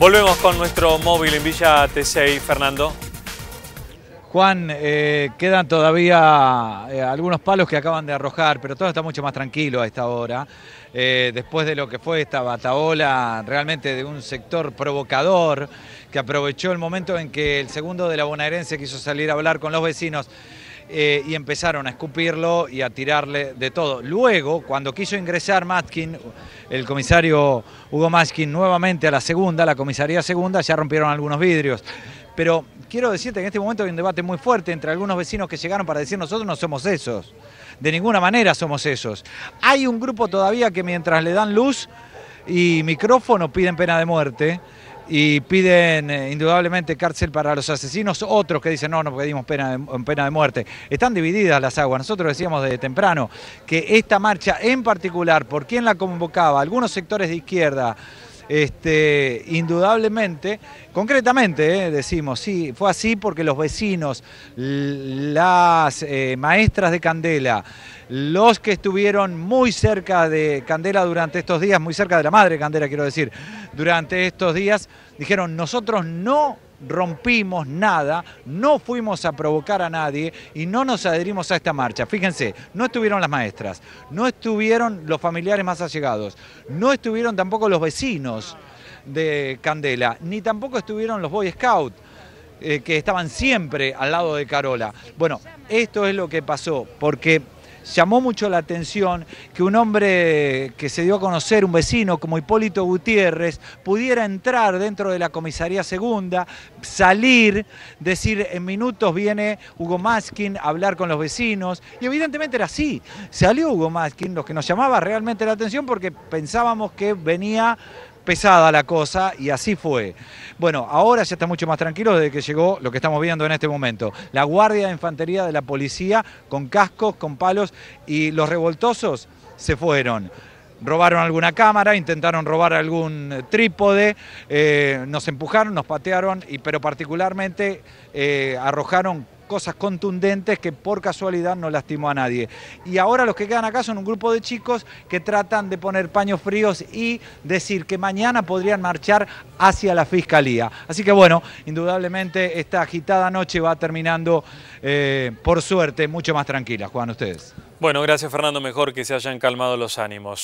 Volvemos con nuestro móvil en Villa T6, Fernando. Juan, eh, quedan todavía eh, algunos palos que acaban de arrojar, pero todo está mucho más tranquilo a esta hora. Eh, después de lo que fue esta bataola realmente de un sector provocador que aprovechó el momento en que el segundo de la bonaerense quiso salir a hablar con los vecinos eh, y empezaron a escupirlo y a tirarle de todo. Luego, cuando quiso ingresar Matkin, el comisario Hugo Matkin, nuevamente a la segunda, la comisaría segunda, ya rompieron algunos vidrios. Pero quiero decirte que en este momento hay un debate muy fuerte entre algunos vecinos que llegaron para decir nosotros no somos esos, de ninguna manera somos esos. Hay un grupo todavía que mientras le dan luz y micrófono piden pena de muerte y piden eh, indudablemente cárcel para los asesinos, otros que dicen no, no pedimos pena de, pena de muerte. Están divididas las aguas. Nosotros decíamos desde temprano que esta marcha en particular, por quién la convocaba, algunos sectores de izquierda, este, indudablemente, concretamente, eh, decimos, sí, fue así porque los vecinos, las eh, maestras de Candela, los que estuvieron muy cerca de Candela durante estos días, muy cerca de la madre Candela, quiero decir, durante estos días, dijeron, nosotros no rompimos nada, no fuimos a provocar a nadie y no nos adherimos a esta marcha. Fíjense, no estuvieron las maestras, no estuvieron los familiares más allegados, no estuvieron tampoco los vecinos de Candela, ni tampoco estuvieron los Boy Scouts eh, que estaban siempre al lado de Carola. Bueno, esto es lo que pasó, porque llamó mucho la atención que un hombre que se dio a conocer, un vecino como Hipólito Gutiérrez, pudiera entrar dentro de la comisaría segunda, salir, decir en minutos viene Hugo Maskin a hablar con los vecinos. Y evidentemente era así. Salió Hugo Maskin, lo que nos llamaba realmente la atención porque pensábamos que venía pesada la cosa y así fue. Bueno, ahora ya está mucho más tranquilo desde que llegó lo que estamos viendo en este momento. La guardia de infantería de la policía con cascos, con palos y los revoltosos se fueron robaron alguna cámara, intentaron robar algún eh, trípode, eh, nos empujaron, nos patearon, y, pero particularmente eh, arrojaron cosas contundentes que por casualidad no lastimó a nadie. Y ahora los que quedan acá son un grupo de chicos que tratan de poner paños fríos y decir que mañana podrían marchar hacia la fiscalía. Así que bueno, indudablemente esta agitada noche va terminando, eh, por suerte, mucho más tranquila. Juan, ustedes. Bueno, gracias Fernando, mejor que se hayan calmado los ánimos.